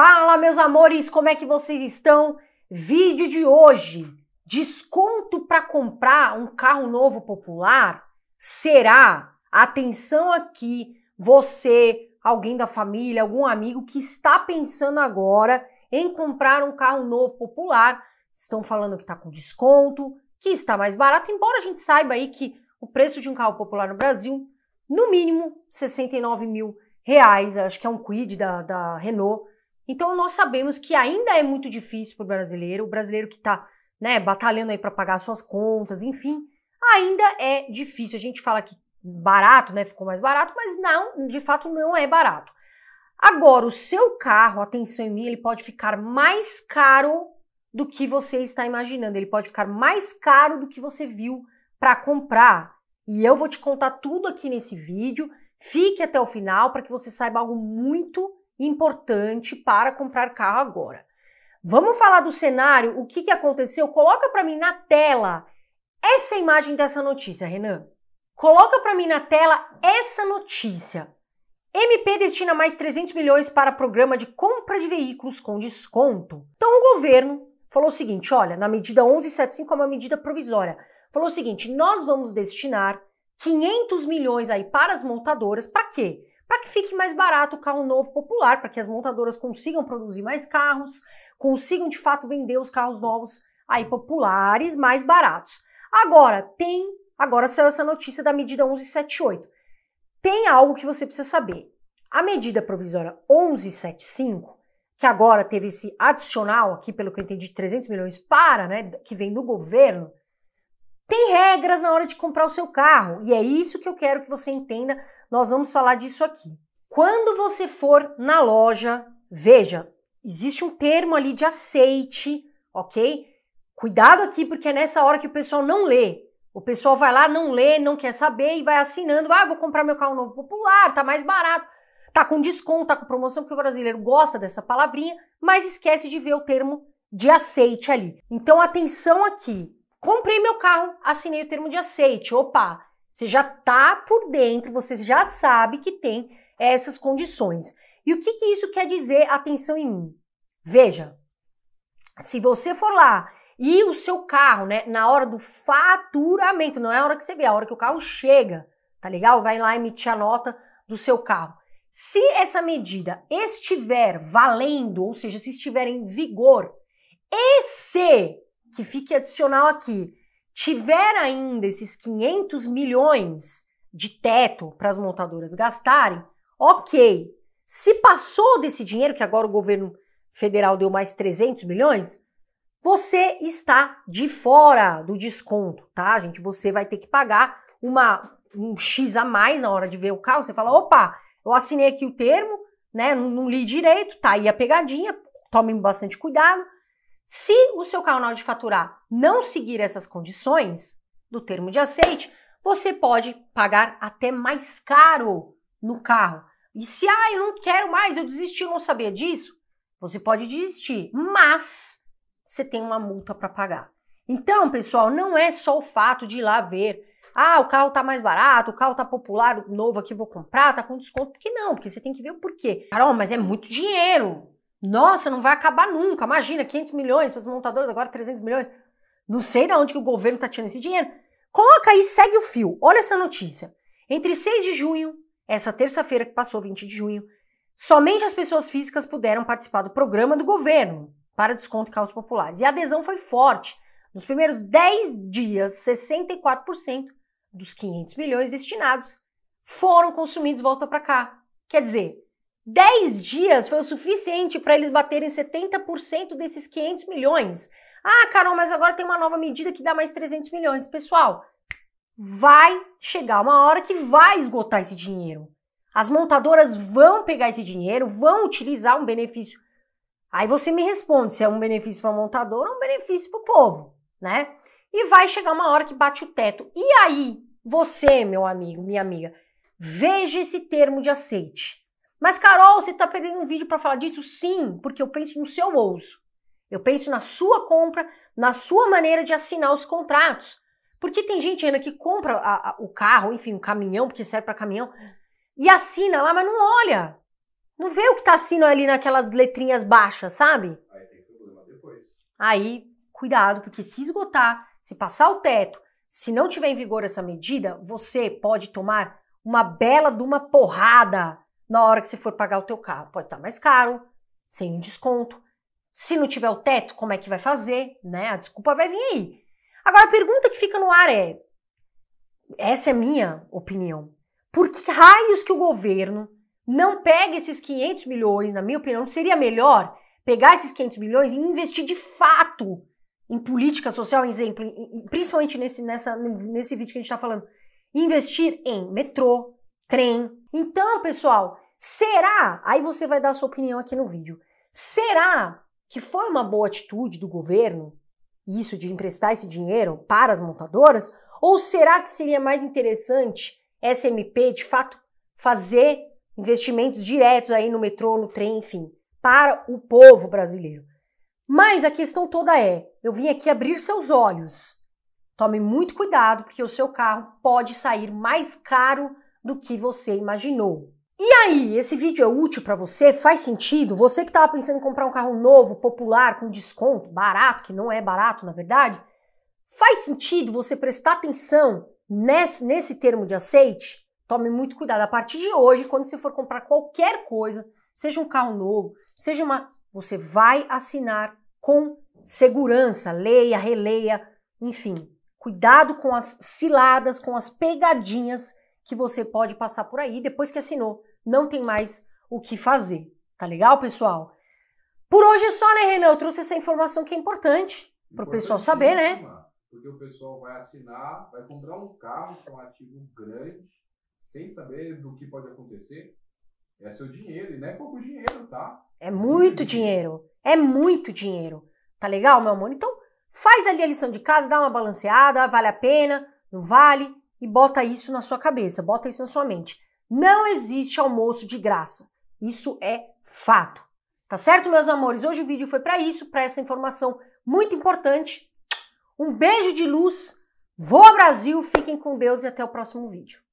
Fala, meus amores, como é que vocês estão? Vídeo de hoje: desconto para comprar um carro novo popular? Será? Atenção aqui, você, alguém da família, algum amigo que está pensando agora em comprar um carro novo popular, estão falando que está com desconto, que está mais barato, embora a gente saiba aí que o preço de um carro popular no Brasil, no mínimo 69 mil reais, acho que é um quid da, da Renault então nós sabemos que ainda é muito difícil para o brasileiro, o brasileiro que está né, batalhando aí para pagar suas contas, enfim, ainda é difícil. A gente fala que barato, né, ficou mais barato, mas não, de fato não é barato. Agora, o seu carro, atenção em mim, ele pode ficar mais caro do que você está imaginando. Ele pode ficar mais caro do que você viu para comprar. E eu vou te contar tudo aqui nesse vídeo. Fique até o final para que você saiba algo muito importante para comprar carro agora. Vamos falar do cenário, o que, que aconteceu? Coloca para mim na tela essa imagem dessa notícia, Renan. Coloca para mim na tela essa notícia. MP destina mais 300 milhões para programa de compra de veículos com desconto. Então o governo falou o seguinte, olha, na medida 1175 é uma medida provisória. Falou o seguinte, nós vamos destinar 500 milhões aí para as montadoras, para quê? para que fique mais barato o carro novo popular, para que as montadoras consigam produzir mais carros, consigam de fato vender os carros novos aí populares, mais baratos. Agora, tem, agora saiu essa notícia da medida 1178. Tem algo que você precisa saber. A medida provisória 1175, que agora teve esse adicional aqui, pelo que eu entendi, 300 milhões para, né, que vem do governo, tem regras na hora de comprar o seu carro. E é isso que eu quero que você entenda nós vamos falar disso aqui. Quando você for na loja, veja, existe um termo ali de aceite, ok? Cuidado aqui, porque é nessa hora que o pessoal não lê. O pessoal vai lá, não lê, não quer saber e vai assinando. Ah, vou comprar meu carro novo popular, tá mais barato. Tá com desconto, tá com promoção, porque o brasileiro gosta dessa palavrinha, mas esquece de ver o termo de aceite ali. Então, atenção aqui. Comprei meu carro, assinei o termo de aceite. Opa, você já está por dentro, você já sabe que tem essas condições. E o que, que isso quer dizer? Atenção em mim. Veja, se você for lá e o seu carro, né, na hora do faturamento, não é a hora que você vê, é a hora que o carro chega, tá legal? Vai lá emitir a nota do seu carro. Se essa medida estiver valendo, ou seja, se estiver em vigor, e se, que fique adicional aqui, tiver ainda esses 500 milhões de teto para as montadoras gastarem, ok. Se passou desse dinheiro, que agora o governo federal deu mais 300 milhões, você está de fora do desconto, tá, gente? Você vai ter que pagar uma, um X a mais na hora de ver o carro. Você fala, opa, eu assinei aqui o termo, né? Não, não li direito, tá aí a pegadinha, tomem bastante cuidado. Se o seu canal de faturar não seguir essas condições do termo de aceite, você pode pagar até mais caro no carro. E se, ah, eu não quero mais, eu desisti, eu não sabia disso, você pode desistir, mas você tem uma multa para pagar. Então, pessoal, não é só o fato de ir lá ver, ah, o carro tá mais barato, o carro tá popular, novo aqui vou comprar, tá com desconto, porque não, porque você tem que ver o porquê. Carol, mas é muito dinheiro. Nossa, não vai acabar nunca. Imagina, 500 milhões para as montadoras, agora 300 milhões. Não sei de onde que o governo está tirando esse dinheiro. Coloca aí, segue o fio. Olha essa notícia. Entre 6 de junho, essa terça-feira que passou, 20 de junho, somente as pessoas físicas puderam participar do programa do governo para desconto de carros populares. E a adesão foi forte. Nos primeiros 10 dias, 64% dos 500 milhões destinados foram consumidos volta para cá. Quer dizer, 10 dias foi o suficiente para eles baterem 70% desses 500 milhões. Ah, Carol, mas agora tem uma nova medida que dá mais 300 milhões. Pessoal, vai chegar uma hora que vai esgotar esse dinheiro. As montadoras vão pegar esse dinheiro, vão utilizar um benefício. Aí você me responde se é um benefício para a montadora ou um benefício para o povo, né? E vai chegar uma hora que bate o teto. E aí, você, meu amigo, minha amiga, veja esse termo de aceite. Mas, Carol, você está pedindo um vídeo para falar disso? Sim, porque eu penso no seu bolso. Eu penso na sua compra, na sua maneira de assinar os contratos. Porque tem gente Ana, que compra a, a, o carro, enfim, o caminhão, porque serve para caminhão, e assina lá, mas não olha. Não vê o que está assinando ali naquelas letrinhas baixas, sabe? Aí tem problema depois. Aí, cuidado, porque se esgotar, se passar o teto, se não tiver em vigor essa medida, você pode tomar uma bela de uma porrada na hora que você for pagar o teu carro, pode estar mais caro, sem um desconto. Se não tiver o teto, como é que vai fazer, né? A desculpa vai vir aí. Agora a pergunta que fica no ar é: essa é minha opinião. Por que raios que o governo não pega esses 500 milhões, na minha opinião, seria melhor pegar esses 500 milhões e investir de fato em política social, exemplo, principalmente nesse, nessa, nesse vídeo que a gente está falando, investir em metrô, trem, então, pessoal, será? Aí você vai dar a sua opinião aqui no vídeo. Será que foi uma boa atitude do governo isso de emprestar esse dinheiro para as montadoras? Ou será que seria mais interessante SMP de fato fazer investimentos diretos aí no metrô, no trem, enfim, para o povo brasileiro? Mas a questão toda é, eu vim aqui abrir seus olhos. Tome muito cuidado porque o seu carro pode sair mais caro do que você imaginou. E aí, esse vídeo é útil para você? Faz sentido? Você que estava pensando em comprar um carro novo, popular, com desconto, barato, que não é barato na verdade, faz sentido você prestar atenção nesse, nesse termo de aceite? Tome muito cuidado. A partir de hoje, quando você for comprar qualquer coisa, seja um carro novo, seja uma. Você vai assinar com segurança. Leia, releia, enfim. Cuidado com as ciladas, com as pegadinhas que você pode passar por aí depois que assinou. Não tem mais o que fazer. Tá legal, pessoal? Por hoje é só, né, Renan? Eu trouxe essa informação que é importante para o pessoal saber, né? Porque o pessoal vai assinar, vai comprar um carro, com é um ativo grande, sem saber do que pode acontecer. É seu dinheiro, e não é pouco dinheiro, tá? É muito dinheiro. É muito dinheiro. Tá legal, meu amor? Então, faz ali a lição de casa, dá uma balanceada, vale a pena, não vale e bota isso na sua cabeça, bota isso na sua mente. Não existe almoço de graça. Isso é fato. Tá certo, meus amores? Hoje o vídeo foi para isso, para essa informação muito importante. Um beijo de luz. vou ao Brasil, fiquem com Deus e até o próximo vídeo.